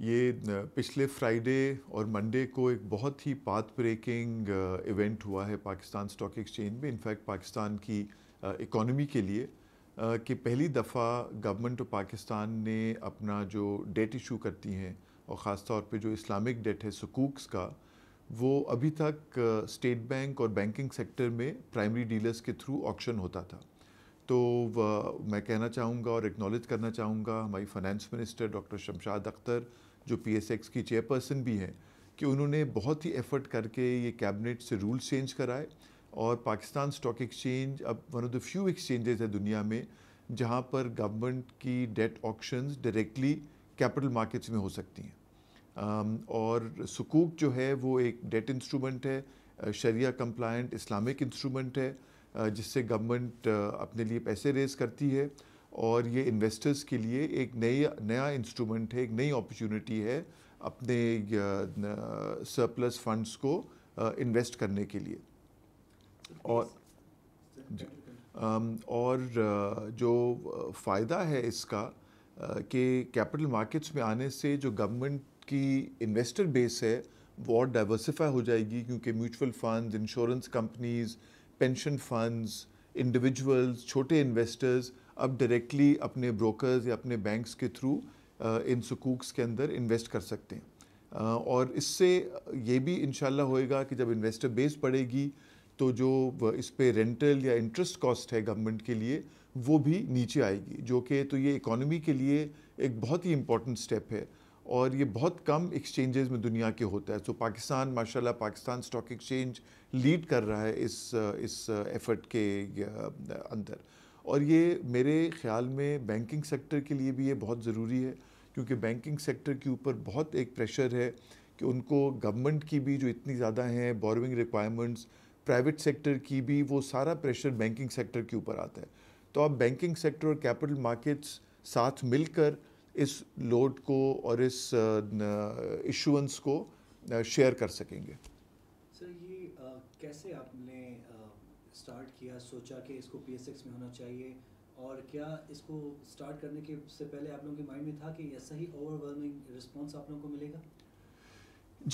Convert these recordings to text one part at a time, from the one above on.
ये पिछले फ्राइडे और मंडे को एक बहुत ही पाथ ब्रेकिंग इवेंट हुआ है पाकिस्तान स्टॉक एक्सचेंज में इनफैक्ट पाकिस्तान की इकोनॉमी के लिए कि पहली दफ़ा गवर्नमेंट ऑफ पाकिस्तान ने अपना जो डेट इशू करती हैं और ख़ास तौर पे जो इस्लामिक डेट है सकूक्स का वो अभी तक स्टेट बैंक और बैंकिंग सेक्टर में प्राइमरी डीलर्स के थ्रू ऑक्शन होता था तो मैं कहना चाहूँगा और एक्नॉलेज करना चाहूँगा हमारी finance minister doctor Shamshad Akhtar जो पी की चेयरपर्सन भी हैं कि उन्होंने बहुत ही एफर्ट करके ये कैबिनेट से रूल चेंज कराए और पाकिस्तान स्टॉक एक्सचेंज अब one of the few exchanges है दुनिया में जहाँ पर गवर्नमेंट की debt auction directly capital markets में हो सकती हैं और सुकूक जो है वो एक डेट इंस्ट्रूमेंट है शरिया कम्प्लाइंट इस्लामिक इंस्ट्रूमेंट है जिससे गवर्नमेंट अपने लिए पैसे रेज करती है और ये इन्वेस्टर्स के लिए एक नई नया इंस्ट्रूमेंट है एक नई अपॉर्चुनिटी है अपने सरप्लस फंड्स को इन्वेस्ट करने के लिए और और जो फ़ायदा है इसका कि कैपिटल मार्केट्स में आने से जो गवर्नमेंट की इन्वेस्टर बेस है वो और डाइवर्सिफाई हो जाएगी क्योंकि mutual funds insurance companies pension funds individuals छोटे इन्वेस्टर्स अब डायरेक्टली अपने ब्रोकर्स या अपने बैंक्स के थ्रू uh, इन सुकूक्स के अंदर इन्वेस्ट कर सकते हैं uh, और इससे ये भी इन होएगा कि जब इन्वेस्टर बेस बढ़ेगी तो जो इस पर रेंटल या इंटरेस्ट कॉस्ट है गवर्नमेंट के लिए वो भी नीचे आएगी जो कि तो ये इकोनॉमी के लिए एक बहुत ही इम्पॉर्टेंट स्टेप है और ये बहुत कम एक्सचेंजेस में दुनिया के होता है तो पाकिस्तान माशाल्लाह पाकिस्तान स्टॉक एक्सचेंज लीड कर रहा है इस uh, इस एफर्ट के अंदर और ये मेरे ख्याल में बैंकिंग सेक्टर के लिए भी ये बहुत ज़रूरी है क्योंकि बैंकिंग सेक्टर के ऊपर बहुत एक प्रेशर है कि उनको गवर्नमेंट की भी जो इतनी ज़्यादा हैं बोरोइंग रिक्वायरमेंट्स प्राइवेट सेक्टर की भी वो सारा प्रेशर बैंकिंग सेक्टर के ऊपर आता है तो आप बैंकिंग सेक्टर और कैपिटल मार्केट्स साथ मिलकर इस लोड को और इस इशुंस को शेयर कर सकेंगे सर ये आ, कैसे आपने स्टार्ट किया सोचा कि इसको पी में होना चाहिए और क्या इसको स्टार्ट करने के से पहले आप लोगों के माइंड में था कि ऐसा ही ओवरवेलमिंग रिस्पॉन्स आप लोगों को मिलेगा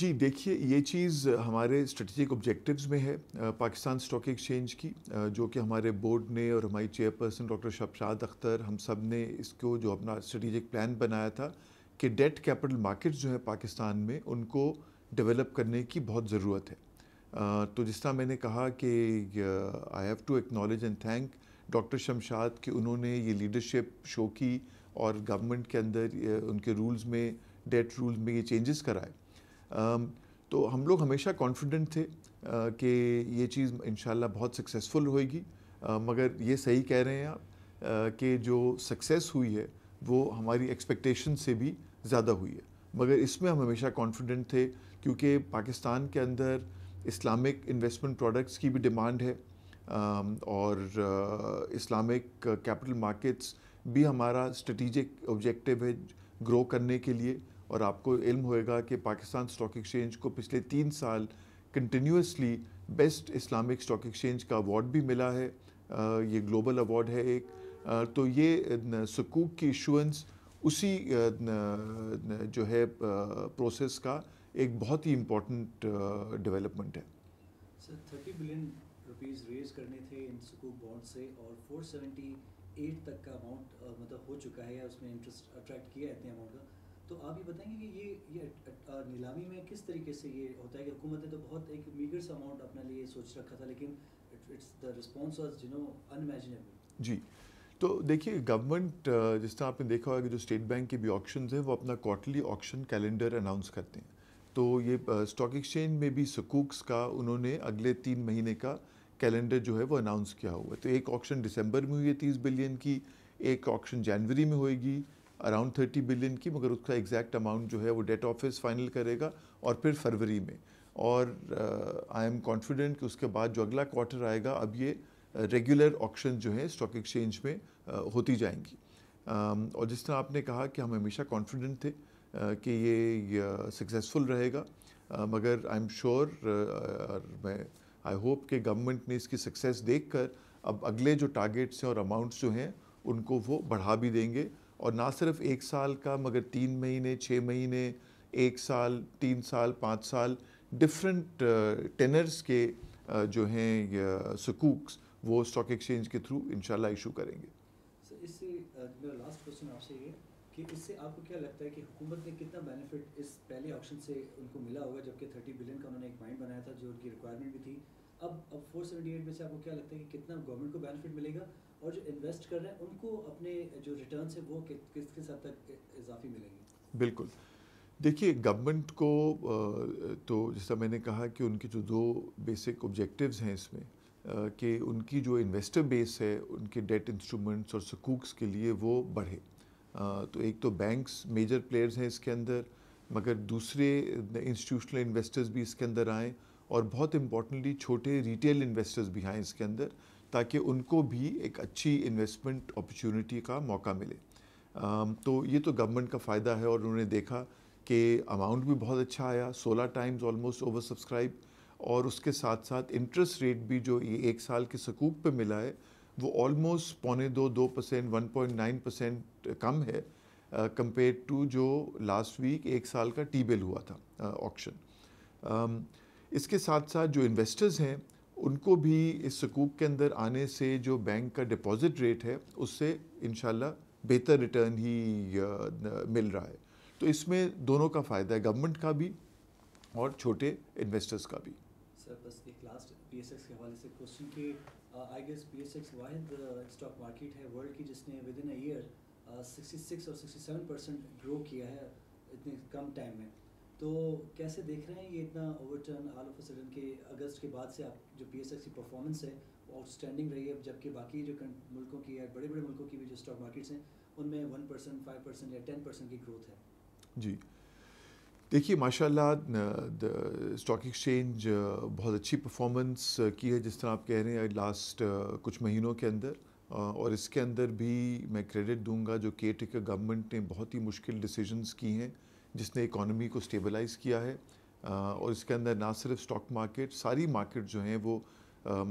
जी देखिए ये चीज़ हमारे स्ट्रेटजिक ऑब्जेक्टिव्स में है पाकिस्तान स्टॉक एक्सचेंज की जो कि हमारे बोर्ड ने और हमारी चेयरपर्सन डॉक्टर शबशाद अख्तर हम सब ने इसको जो अपना स्ट्रेटजिक प्लान बनाया था कि डेट कैपिटल मार्केट्स जो है पाकिस्तान में उनको डेवलप करने की बहुत ज़रूरत है तो जिस तरह मैंने कहा कि I have to acknowledge and thank doctor Shamshad कि उन्होंने ये लीडरशिप शो की और गवर्नमेंट के अंदर उनके रूल्स में डेट रूल्स में ये चेंजेस कराए तो हम लोग हमेशा कॉन्फिडेंट थे कि ये चीज़ इन बहुत सक्सेसफुल होएगी मगर ये सही कह रहे हैं आप कि जो सक्सेस हुई है वो हमारी एक्सपेक्टेशन से भी ज़्यादा हुई है मगर इसमें हम हमेशा कॉन्फिडेंट थे क्योंकि पाकिस्तान के अंदर इस्लामिक इन्वेस्टमेंट प्रोडक्ट्स की भी डिमांड है um, और uh, इस्लामिक कैपिटल मार्केट्स भी हमारा स्ट्रेटिजिक ऑब्जेक्टिव है ग्रो करने के लिए और आपको इल्म होएगा कि पाकिस्तान स्टॉक एक्सचेंज को पिछले तीन साल continuously best Islamic stock exchange का अवार्ड भी मिला है uh, ये ग्लोबल अवार्ड है एक uh, तो ये सकूक की इशुंस उसी जो है प्रोसेस का एक बहुत ही इम्पोर्टेंट डेवलपमेंट है sir thirty billion rupees raise करने थे इन सुकूक बॉन्ड से और 478 तक का अमाउंट मतलब हो चुका है या उसमें इंटरेस्ट अट्रैक्ट किया है इतने अमाउंट का तो आप ये बताएंगे कि ये ये नीलामी में किस तरीके से ये होता है कि हुकूमत ने तो बहुत एक मीगर सा अमाउंट अपने लिए सोच रखा था लेकिन it's the response was you know unimaginable जी तो देखिए गवर्नमेंट जिस तरह आपने देखा होगा कि जो स्टेट बैंक के भी ऑक्शन हैं वो अपना क्वार्टरली ऑक्शन कैलेंडर अनाउंस करते हैं तो ये स्टॉक एक्सचेंज में भी सकूक्स का उन्होंने अगले तीन महीने का कैलेंडर जो है वो अनाउंस किया हुआ है तो एक ऑक्शन दिसंबर में हुई है तीस बिलियन की एक ऑक्शन जनवरी में होएगी अराउंड थर्टी बिलियन की मगर उसका एग्जैक्ट अमाउंट जो है वो डेट ऑफिस फाइनल करेगा और फिर फरवरी में और आई एम कॉन्फिडेंट कि उसके बाद जो अगला क्वार्टर आएगा अब ये रेगुलर ऑक्शन जो है स्टॉक एक्सचेंज में होती जाएंगी और जिस तरह आपने कहा कि हम हमेशा कॉन्फिडेंट थे कि ये सक्सेसफुल रहेगा मगर आई एम श्योर मैं आई होप कि गवर्नमेंट ने इसकी सक्सेस देखकर अब अगले जो टारगेट्स हैं और अमाउंट्स जो हैं उनको वो बढ़ा भी देंगे और ना सिर्फ एक साल का मगर तीन महीने छः महीने एक साल तीन साल पाँच साल डिफरेंट टेनर्स के जो हैं सकूक्स वो स्टॉक एक्सचेंज के थ्रू इन इशू करेंगे इससे मेरा लास्ट क्वेश्चन आपसे ये कि इससे आपको क्या लगता है कि हुकूमत ने कितना बेनिफिट इस पहले ऑप्शन से उनको मिला होगा जबकि थर्टी बिलियन का उन्होंने एक माइंड बनाया था जो उनकी रिक्वायरमेंट भी थी अब अब फोर सेवेंटी एट में से आपको क्या लगता है कि कितना गवर्नमेंट को बेनिफिट मिलेगा और जो इन्वेस्ट कर रहे हैं उनको अपने जो रिटर्न है वो कि, किस किस हद तक इजाफी मिलेंगे बिल्कुल देखिए गवर्नमेंट को तो जैसा मैंने कहा कि उनके जो दो बेसिक ऑब्जेक्टिव्स हैं इसमें कि उनकी जो इन्वेस्टर बेस है उनके डेट इंस्ट्रूमेंट्स और सकूक्स के लिए वो बढ़े तो एक तो बैंक्स मेजर प्लेयर्स हैं इसके अंदर मगर दूसरे इंस्टीट्यूशनल इन्वेस्टर्स भी इसके अंदर आएँ और बहुत इम्पॉर्टेंटली छोटे रिटेल इन्वेस्टर्स भी आएँ इसके अंदर ताकि उनको भी एक अच्छी इन्वेस्टमेंट अपॉर्चुनिटी का मौका मिले तो ये तो गवर्नमेंट का फ़ायदा है और उन्होंने देखा कि अमाउंट भी बहुत अच्छा आया सोलह टाइम्स ऑलमोस्ट ओवर सब्सक्राइब और उसके साथ साथ इंटरेस्ट रेट भी जो ये एक साल के सकूक पे मिला है वो ऑलमोस्ट पौने दो दो percent one point nine percent कम है कंपेयर uh, टू जो लास्ट वीक एक साल का टी बिल हुआ था ऑक्शन uh, um, इसके साथ साथ जो इन्वेस्टर्स हैं उनको भी इस सकूक के अंदर आने से जो बैंक का डिपॉजिट रेट है उससे इन बेहतर रिटर्न ही uh, मिल रहा है तो इसमें दोनों का फ़ायदा है गवर्नमेंट का भी और छोटे इन्वेस्टर्स का भी सर बस एक लास्ट पी के हवाले से क्वेश्चन के I guess P S X वाहिद स्टॉक मार्केट है वर्ल्ड की जिसने within a year sixty six और सिक्सटी सेवन परसेंट ग्रो किया है इतने कम टाइम में तो कैसे देख रहे हैं ये इतना ओवरटर्न आल ऑफ सडन के अगस्त के बाद से आप जो पी की परफॉर्मेंस है वो आउटस्टैंडिंग रही है जबकि बाकी जो मुल्कों की या बड़े बड़े मुल्कों की भी जो स्टॉक मार्केट्स हैं उनमें वन परसेंट फाइव परसेंट या टेन परसेंट की ग्रोथ है जी देखिए माशाल्लाह स्टॉक एक्सचेंज बहुत अच्छी परफॉर्मेंस की है जिस तरह आप कह रहे हैं लास्ट कुछ महीनों के अंदर और इसके अंदर भी मैं क्रेडिट दूंगा जो के टेकर गवर्नमेंट ने बहुत ही मुश्किल डिसीजंस की हैं जिसने इकोनॉमी को स्टेबलाइज किया है और इसके अंदर ना सिर्फ स्टॉक मार्केट सारी मार्केट जो हैं वो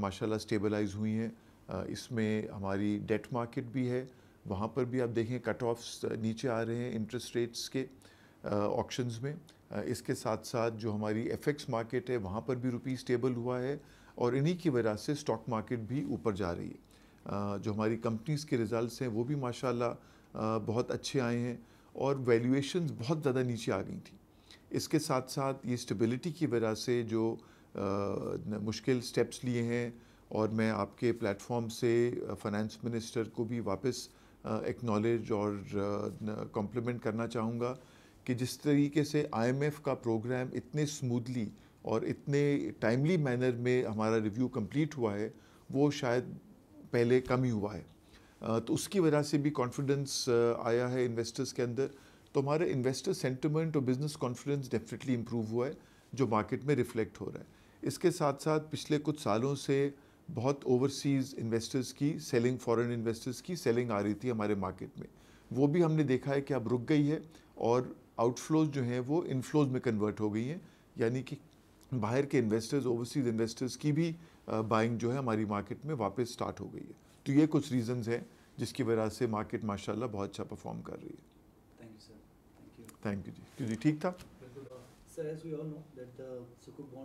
माशाला स्टेबलाइज हुई हैं इसमें हमारी डेट मार्केट भी है वहाँ पर भी आप देखें कट ऑफ्स नीचे आ रहे हैं इंटरेस्ट रेट्स के ऑक्शंस में इसके साथ साथ जो हमारी एफएक्स मार्केट है वहाँ पर भी रुपी स्टेबल हुआ है और इन्हीं की वजह से स्टॉक मार्केट भी ऊपर जा रही है जो हमारी कंपनीज़ के रिज़ल्ट हैं वो भी माशाल्लाह बहुत अच्छे आए हैं और वैल्यूएशन बहुत ज़्यादा नीचे आ गई थी इसके साथ साथ ये स्टेबिलिटी की वजह से जो मुश्किल स्टेप्स लिए हैं और मैं आपके प्लेटफॉर्म से फाइनेंस मिनिस्टर को भी वापस एक्नॉलेज और कॉम्प्लीमेंट करना चाहूँगा कि जिस तरीके से आईएमएफ का प्रोग्राम इतने स्मूथली और इतने टाइमली मैनर में हमारा रिव्यू कंप्लीट हुआ है वो शायद पहले कम ही हुआ है तो उसकी वजह से भी कॉन्फिडेंस आया है इन्वेस्टर्स के अंदर तो हमारे इन्वेस्टर सेंटिमेंट और बिजनेस कॉन्फिडेंस डेफिनेटली इम्प्रूव हुआ है जो मार्केट में रिफ्लेक्ट हो रहा है इसके साथ साथ पिछले कुछ सालों से बहुत ओवरसीज़ इन्वेस्टर्स की सेलिंग फॉरेन इन्वेस्टर्स की सेलिंग आ रही थी हमारे मार्केट में वो भी हमने देखा है कि अब रुक गई है और आउटफ्लोज जो हैं वो इनफ्लोज में कन्वर्ट हो गई हैं यानी कि बाहर के इन्वेस्टर्स ओवरसीज इन्वेस्टर्स की भी बाइंग जो है हमारी मार्केट में वापस स्टार्ट हो गई है तो ये कुछ रीजंस हैं जिसकी वजह से मार्केट माशाल्लाह बहुत अच्छा परफॉर्म कर रही है thank you sir thank you जी ठीक था sir as we all know that the सुकुक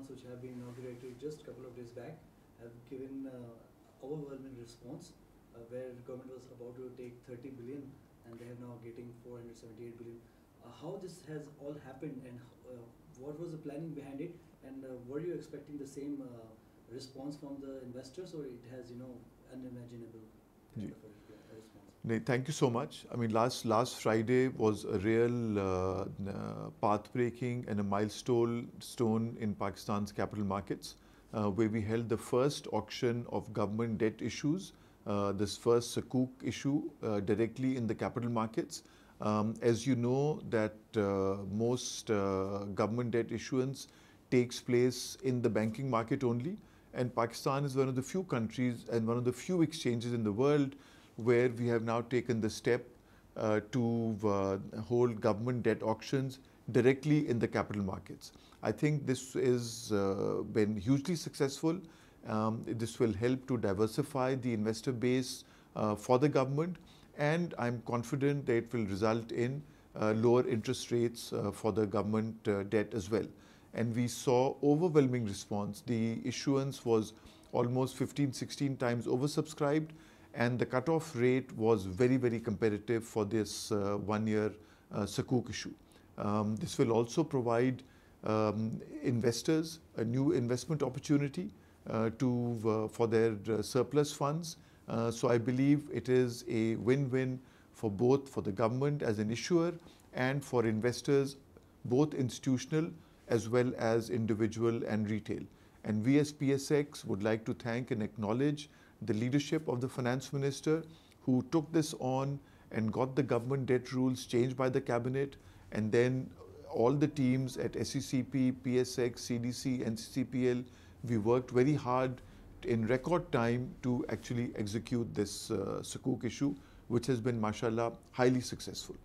30 billion and they are now getting 478 billion how this has all happened and uh, what was the planning behind it and uh, were you expecting the same uh, response from the investors or it has you know unimaginable kind of response? Nee, thank you so much. I mean, last last Friday was a real uh, path-breaking and a milestone stone in Pakistan's capital markets, uh, where we held the first auction of government debt issues, uh, this first Sukuk issue directly in the capital markets. Um, as you know that uh, most uh, government debt issuance takes place in the banking market only and Pakistan is one of the few countries and one of the few exchanges in the world where we have now taken the step uh, to uh, hold government debt auctions directly in the capital markets. I think this has uh, been hugely successful. Um, this will help to diversify the investor base uh, for the government and I'm confident that it will result in uh, lower interest rates uh, for the government uh, debt as well. And we saw overwhelming response. The issuance was almost 15, 16 times oversubscribed, and the cutoff rate was very, very competitive for this uh, one-year uh, Sukuk issue. Um, this will also provide um, investors a new investment opportunity uh, to for their surplus funds uh, so I believe it is a win-win for both for the government as an issuer and for investors, both institutional as well as individual and retail. And we as PSX would like to thank and acknowledge the leadership of the finance minister who took this on and got the government debt rules changed by the cabinet and then all the teams at SECP, PSX, CDC, NCCPL, we worked very hard in record time to actually execute this uh, Sukuk issue, which has been, mashallah, highly successful.